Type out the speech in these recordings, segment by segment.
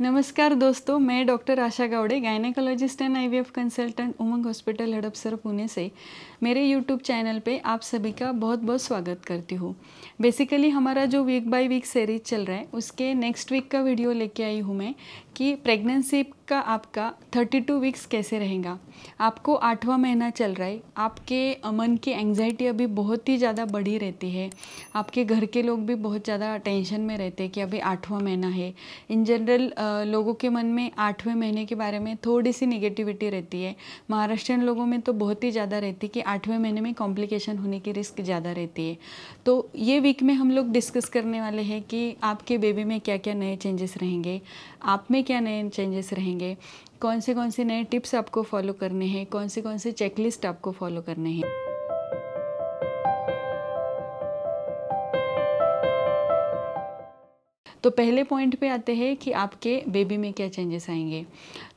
नमस्कार दोस्तों मैं doctor Asha Gawade gynaecologist and IVF consultant Umang hospital Hadapsar Pune से मेरे यूट्यूब चैनल पे आप सभी का बहुत बहुत स्वागत करती हूँ बेसिकली हमारा जो वीक बाय वीक सीरीज चल रहा है उसके नेक्स्ट वीक का वीडियो लेके आई हूँ मैं कि प्रेगनेंसी का आपका टू वीक्स कैसे रहेगा आपको आठवां महीना चल रहा है आपके मन की एंग्जाइटी अभी बहुत ही ज़्यादा बढ़ी रहती है आपके घर के लोग भी बहुत ज़्यादा टेंशन में रहते हैं कि अभी आठवां महीना है इन जनरल लोगों के मन में आठवें महीने के बारे में थोड़ी सी निगेटिविटी रहती है महाराष्ट्रियन लोगों में तो बहुत ही ज़्यादा रहती है कि आठवें महीने में कॉम्प्लिकेशन होने की रिस्क ज़्यादा रहती है तो ये वीक में हम लोग डिस्कस करने वाले हैं कि आपके बेबी में क्या क्या नए चेंजेस रहेंगे आप में क्या नए चेंजेस रहेंगे कौन से कौन से नए टिप्स आपको फॉलो करने हैं कौन से कौन से चेकलिस्ट आपको फॉलो करने हैं तो पहले पॉइंट पे आते हैं कि आपके बेबी में क्या चेंजेस आएंगे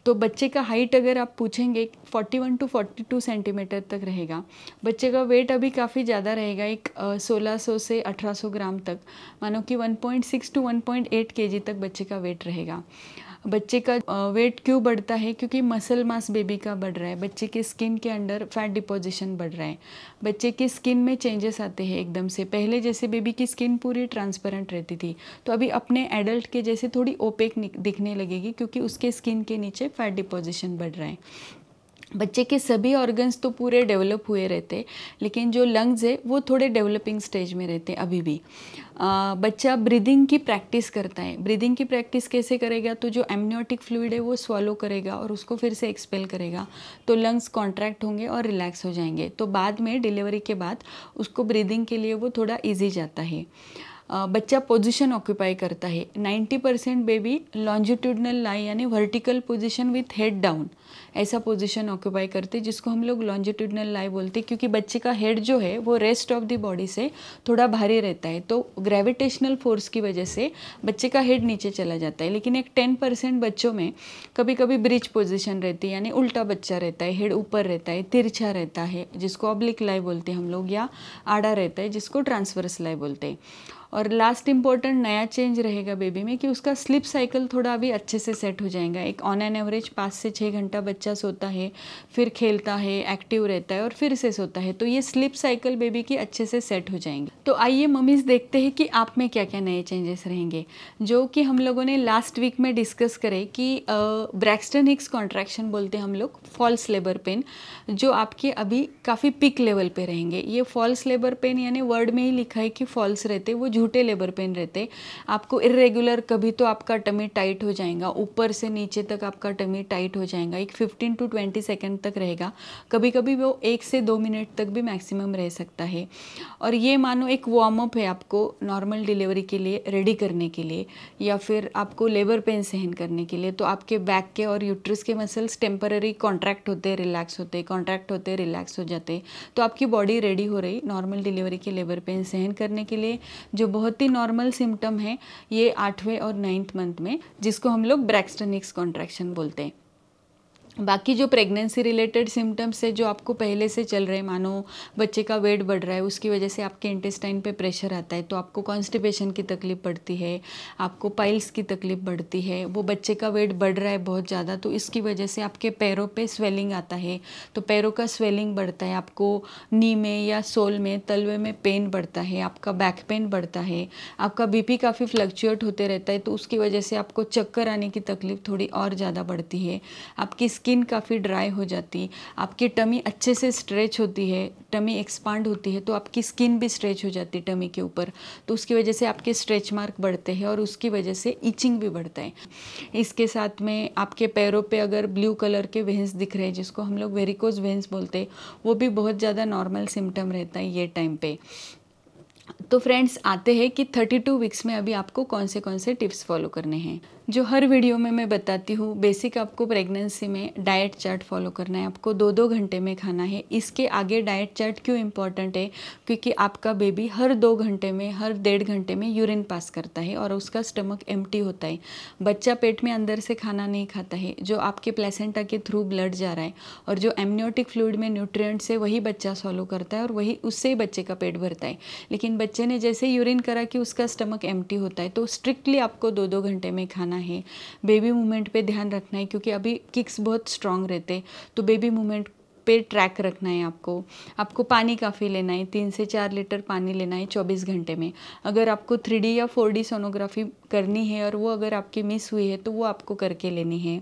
तो बच्चे का हाइट अगर आप पूछेंगे 41 टू 42 सेंटीमीटर तक रहेगा बच्चे का वेट अभी काफ़ी ज़्यादा रहेगा एक सोलह सौ से 1800 ग्राम तक मानो कि 1.6 टू 1.8 केजी तक बच्चे का वेट रहेगा बच्चे का वेट क्यों बढ़ता है क्योंकि मसल मास बेबी का बढ़ रहा है बच्चे के स्किन के अंडर फैट डिपोजिशन बढ़ रहा है बच्चे की स्किन में चेंजेस आते हैं एकदम से पहले जैसे बेबी की स्किन पूरी ट्रांसपेरेंट रहती थी तो अभी अपने एडल्ट के जैसे थोड़ी ओपेक दिखने लगेगी क्योंकि उसके स्किन के नीचे फैट डिपोजिशन बढ़ रहा है बच्चे के सभी ऑर्गन्स तो पूरे डेवलप हुए रहते लेकिन जो लंग्स है वो थोड़े डेवलपिंग स्टेज में रहते अभी भी बच्चा ब्रीदिंग की प्रैक्टिस करता है ब्रीदिंग की प्रैक्टिस कैसे करेगा तो जो एमनियोटिक फ्लूड है वो स्वॉलो करेगा और उसको फिर से एक्सपेल करेगा तो लंग्स कॉन्ट्रैक्ट होंगे और रिलैक्स हो जाएंगे तो बाद में डिलीवरी के बाद उसको ब्रीदिंग के लिए वो थोड़ा ईजी जाता है बच्चा पोजिशन ऑक्यूपाई करता है ninety percent baby longitudinal lie यानी vertical position with head down ऐसा पोजिशन ऑक्यूपाई करते जिसको हम लोग लॉन्जिट्यूडनल लाई बोलते हैं क्योंकि बच्चे का हेड जो है वो रेस्ट ऑफ द बॉडी से थोड़ा भारी रहता है तो ग्रेविटेशनल फोर्स की वजह से बच्चे का हेड नीचे चला जाता है लेकिन एक टेन परसेंट बच्चों में कभी कभी ब्रिज पोजिशन रहती है यानी उल्टा बच्चा रहता है हेड ऊपर रहता है तिरछा रहता है जिसको ऑब्लिक लाई बोलते हैं हम लोग या आड़ा रहता है जिसको ट्रांसवर्स लाई बोलते हैं और लास्ट इंपॉर्टेंट नया चेंज रहेगा बेबी में कि उसका स्लिप साइकिल थोड़ा अभी अच्छे से सेट हो जाएगा एक ऑन एन एवरेज पाँच से छः घंटा बच्चा सोता है फिर खेलता है एक्टिव रहता है और फिर से सोता है तो ये स्लिप साइकिल बेबी की अच्छे से सेट हो जाएंगे तो आइए मम्मीज़ देखते हैं कि आप में क्या क्या नए चेंजेस रहेंगे जो कि हम लोगों ने लास्ट वीक में डिस्कस करे कि ब्रैक्सटन हिक्स कॉन्ट्रैक्शन बोलते हैं हम लोग फॉल्स लेबर पेन जो आपके अभी काफ़ी पिक लेवल पे रहेंगे ये फॉल्स लेबर पेन यानी वर्ड में ही लिखा है कि फॉल्स रहते वो झूठे लेबर पेन रहते आपको इरेगुलर कभी तो आपका टमी टाइट हो जाएगा ऊपर से नीचे तक आपका टमी टाइट हो जाएगा एक 15 टू 20 सेकेंड तक रहेगा कभी कभी वो एक से दो मिनट तक भी मैक्सिमम रह सकता है और ये मानो एक वार्म अप है आपको नॉर्मल डिलीवरी के लिए रेडी करने के लिए या फिर आपको लेबर पेन सहन करने के लिए तो आपके बैक के और यूट्रस के मसल्स टेम्पररी कॉन्ट्रैक्ट होते रिलैक्स होते कॉन्ट्रैक्ट होते रिलैक्स हो जाते तो आपकी बॉडी रेडी हो रही नॉर्मल डिलीवरी के लेबर पेन सहन करने के लिए जो बहुत ही नॉर्मल सिम्टम है ये आठवें और नाइन्थ मंथ में जिसको हम लोग ब्रैक्सटनिक्स कॉन्ट्रैक्शन बोलते हैं बाकी जो प्रेगनेंसी रिलेटेड सिम्टम्स है जो आपको पहले से चल रहे मानो बच्चे का वेट बढ़ रहा है उसकी वजह से आपके इंटेस्टाइन पे प्रेशर आता है तो आपको कॉन्स्टिपेशन की तकलीफ पड़ती है आपको पाइल्स की तकलीफ बढ़ती है वो बच्चे का वेट बढ़ रहा है बहुत ज़्यादा तो इसकी वजह से आपके पैरों पे स्वेलिंग आता है तो पैरों का स्वेलिंग बढ़ता है आपको नी में या सोल में तलवे में पेन बढ़ता है आपका बैक पेन बढ़ता है आपका बीपी काफ़ी फ्लक्चुएट होते रहता है तो उसकी वजह से आपको चक्कर आने की तकलीफ थोड़ी और ज़्यादा बढ़ती है आपकी स्किन काफ़ी ड्राई हो जाती आपकी टमी अच्छे से स्ट्रेच होती है टमी एक्सपांड होती है तो आपकी स्किन भी स्ट्रेच हो जाती है टमी के ऊपर तो उसकी वजह से आपके स्ट्रेच मार्क बढ़ते हैं और उसकी वजह से इचिंग भी बढ़ता है इसके साथ में आपके पैरों पे अगर ब्लू कलर के वेंस दिख रहे हैं जिसको हम लोग वेरिकोज वेंस बोलते हैं वो भी बहुत ज़्यादा नॉर्मल सिम्टम रहता है ये टाइम पे तो फ्रेंड्स आते हैं कि 32 वीक्स में अभी आपको कौन से कौन से टिप्स फॉलो करने हैं जो हर वीडियो में मैं बताती हूँ बेसिक आपको प्रेगनेंसी में डाइट चार्ट फॉलो करना है आपको दो दो घंटे में खाना है इसके आगे डाइट चार्ट क्यों इम्पॉर्टेंट है क्योंकि आपका बेबी हर दो घंटे में हर डेढ़ घंटे में यूरिन पास करता है और उसका स्टमक एम्प्टी होता है बच्चा पेट में अंदर से खाना नहीं खाता है जो आपके प्लेसेंटा के थ्रू ब्लड जा रहा है और जो एमनियोटिक फ्लूड में न्यूट्रियट्स है वही बच्चा सॉलो करता है और वही उससे ही बच्चे का पेट भरता है लेकिन बच्चे ने जैसे यूरिन करा कि उसका स्टमक एम्प्टी होता है तो स्ट्रिक्टली आपको दो दो घंटे में खाना है बेबी मूवमेंट पे ध्यान रखना है क्योंकि अभी किक्स बहुत स्ट्रांग रहते तो बेबी मूवमेंट पे ट्रैक रखना है आपको आपको पानी काफ़ी लेना है तीन से चार लीटर पानी लेना है चौबीस घंटे में अगर आपको थ्री या फोर सोनोग्राफी करनी है और वो अगर आपकी मिस हुई है तो वो आपको करके लेनी है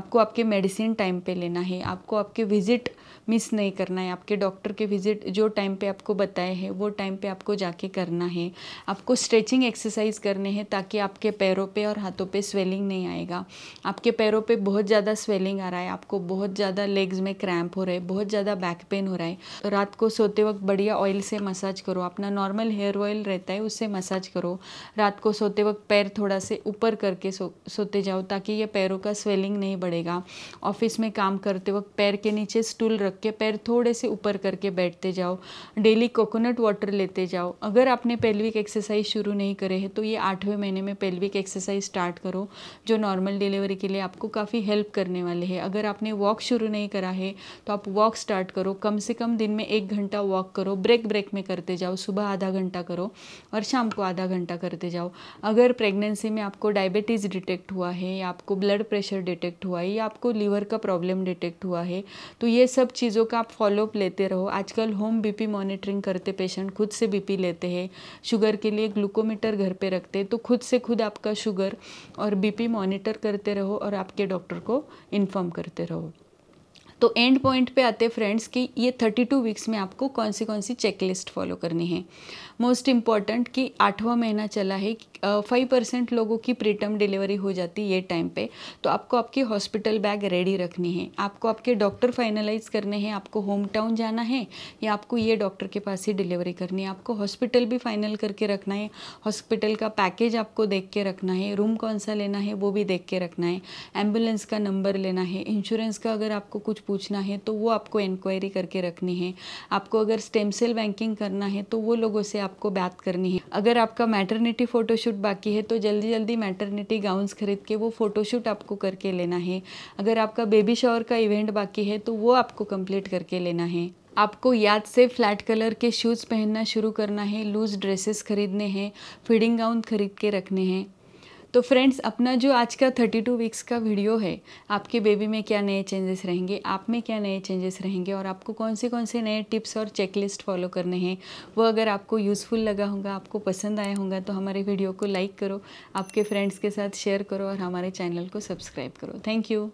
आपको आपके मेडिसिन टाइम पे लेना है आपको आपके विजिट मिस नहीं करना है आपके डॉक्टर के विज़िट जो टाइम पे आपको बताए हैं वो टाइम पे आपको जाके करना है आपको स्ट्रेचिंग एक्सरसाइज करने हैं ताकि आपके पैरों पे और हाथों पे स्वेलिंग नहीं आएगा आपके पैरों पे बहुत ज़्यादा स्वेलिंग आ रहा है आपको बहुत ज़्यादा लेग्स में क्रैम्प हो रहा है बहुत ज़्यादा बैक पेन हो रहा है तो रात को सोते वक्त बढ़िया ऑयल से मसाज करो अपना नॉर्मल हेयर ऑयल रहता है उससे मसाज करो रात को सोते वक्त पैर थोड़ा से ऊपर करके सो सोते जाओ ताकि ये पैरों का स्वेलिंग नहीं बढ़ेगा ऑफिस में काम करते वक्त पैर के नीचे स्टूल रख रख के पैर थोड़े से ऊपर करके बैठते जाओ डेली कोकोनट वाटर लेते जाओ अगर आपने पेल्विक एक्सरसाइज शुरू नहीं करे है तो ये आठवें महीने में पेल्विक एक्सरसाइज स्टार्ट करो जो नॉर्मल डिलीवरी के लिए आपको काफ़ी हेल्प करने वाले है अगर आपने वॉक शुरू नहीं करा है तो आप वॉक स्टार्ट करो कम से कम दिन में एक घंटा वॉक करो ब्रेक ब्रेक में करते जाओ सुबह आधा घंटा करो और शाम को आधा घंटा करते जाओ अगर प्रेगनेंसी में आपको डायबिटीज़ डिटेक्ट हुआ है या आपको ब्लड प्रेशर डिटेक्ट हुआ है या आपको लीवर का प्रॉब्लम डिटेक्ट हुआ है तो ये सब चीज़ों का आप फॉलोअप लेते रहो आजकल होम बीपी मॉनिटरिंग करते पेशेंट खुद से बीपी लेते हैं शुगर के लिए ग्लूकोमीटर घर पे रखते हैं तो खुद से खुद आपका शुगर और बीपी मॉनिटर करते रहो और आपके डॉक्टर को इन्फॉर्म करते रहो तो एंड पॉइंट पे आते हैं फ्रेंड्स कि ये 32 वीक्स में आपको कौन सी कौन सी चेकलिस्ट फॉलो करनी है मोस्ट इम्पॉर्टेंट कि आठवां महीना चला है फाइव परसेंट लोगों की प्रीटर्म डिलीवरी हो जाती है ये टाइम पे तो आपको आपकी हॉस्पिटल बैग रेडी रखनी है आपको आपके डॉक्टर फाइनलाइज करने हैं आपको होम टाउन जाना है या आपको ये डॉक्टर के पास ही डिलीवरी करनी है आपको हॉस्पिटल भी फाइनल करके रखना है हॉस्पिटल का पैकेज आपको देख के रखना है रूम कौन सा लेना है वो भी देख के रखना है एम्बुलेंस का नंबर लेना है इंश्योरेंस का अगर आपको कुछ पूछना है तो वो आपको इंक्वायरी करके रखनी है आपको अगर स्टेम सेल बैंकिंग करना है तो वो लोगों से आपको बात करनी है अगर आपका मैटरनिटी फ़ोटोशूट बाकी है तो जल्दी जल्दी मैटरनिटी गाउन्स खरीद के वो फ़ोटोशूट आपको करके लेना है अगर आपका बेबी शॉवर का इवेंट बाकी है तो वो आपको कंप्लीट करके लेना है आपको याद से फ्लैट कलर के शूज़ पहनना शुरू करना है लूज़ ड्रेसेस खरीदने हैं फिडिंग गाउन खरीद के रखने हैं तो फ्रेंड्स अपना जो आज का 32 वीक्स का वीडियो है आपके बेबी में क्या नए चेंजेस रहेंगे आप में क्या नए चेंजेस रहेंगे और आपको कौन से कौन से नए टिप्स और चेकलिस्ट फॉलो करने हैं वो अगर आपको यूज़फुल लगा होगा आपको पसंद आया होगा तो हमारे वीडियो को लाइक करो आपके फ्रेंड्स के साथ शेयर करो और हमारे चैनल को सब्सक्राइब करो थैंक यू